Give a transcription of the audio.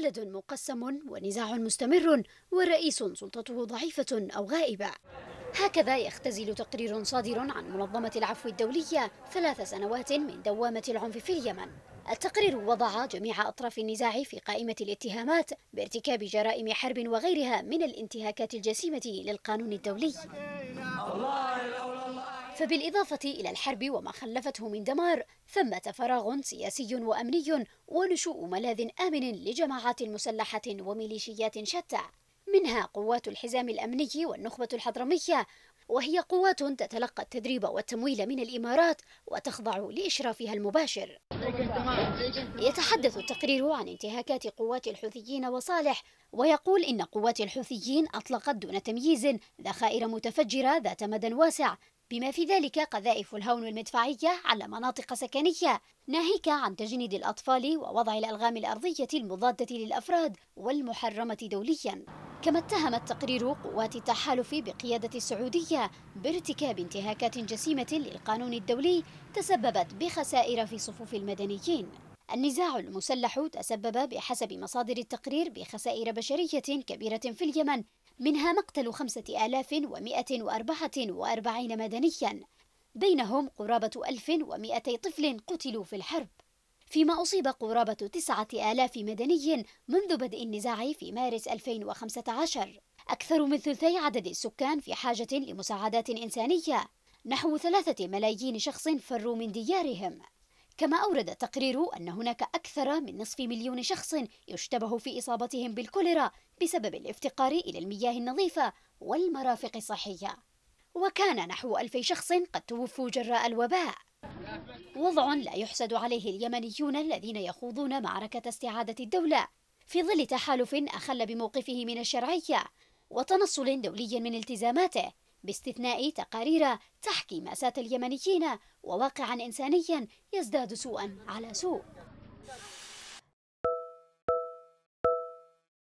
بلد مقسم ونزاع مستمر ورئيس سلطته ضعيفة أو غائبة هكذا يختزل تقرير صادر عن منظمة العفو الدولية ثلاث سنوات من دوامة العنف في اليمن التقرير وضع جميع أطراف النزاع في قائمة الاتهامات بارتكاب جرائم حرب وغيرها من الانتهاكات الجسيمة للقانون الدولي الله فبالإضافة إلى الحرب وما خلفته من دمار ثمة فراغ سياسي وأمني ونشوء ملاذ آمن لجماعات مسلحة وميليشيات شتى منها قوات الحزام الأمني والنخبة الحضرمية وهي قوات تتلقى التدريب والتمويل من الإمارات وتخضع لإشرافها المباشر يتحدث التقرير عن انتهاكات قوات الحوثيين وصالح ويقول إن قوات الحوثيين أطلقت دون تمييز ذخائر متفجرة ذات مدى واسع بما في ذلك قذائف الهون المدفعية على مناطق سكنية ناهيك عن تجنيد الأطفال ووضع الألغام الأرضية المضادة للأفراد والمحرمة دوليا كما اتهم التقرير قوات التحالف بقيادة السعودية بارتكاب انتهاكات جسيمة للقانون الدولي تسببت بخسائر في صفوف المدنيين النزاع المسلح تسبب بحسب مصادر التقرير بخسائر بشرية كبيرة في اليمن منها مقتل خمسة آلاف ومائة وأربعة وأربعين مدنيا بينهم قرابة ألف ومائتي طفل قتلوا في الحرب فيما أصيب قرابة تسعة آلاف مدني منذ بدء النزاع في مارس 2015 أكثر من ثلثي عدد السكان في حاجة لمساعدات إنسانية نحو ثلاثة ملايين شخص فروا من ديارهم كما أورد التقرير أن هناك أكثر من نصف مليون شخص يشتبه في إصابتهم بالكوليرا بسبب الافتقار إلى المياه النظيفة والمرافق الصحية وكان نحو ألف شخص قد توفوا جراء الوباء وضع لا يحسد عليه اليمنيون الذين يخوضون معركة استعادة الدولة في ظل تحالف أخل بموقفه من الشرعية وتنصل دولي من التزاماته باستثناء تقارير تحكي مأساة اليمنيين وواقعا إنسانيا يزداد سوءا على سوء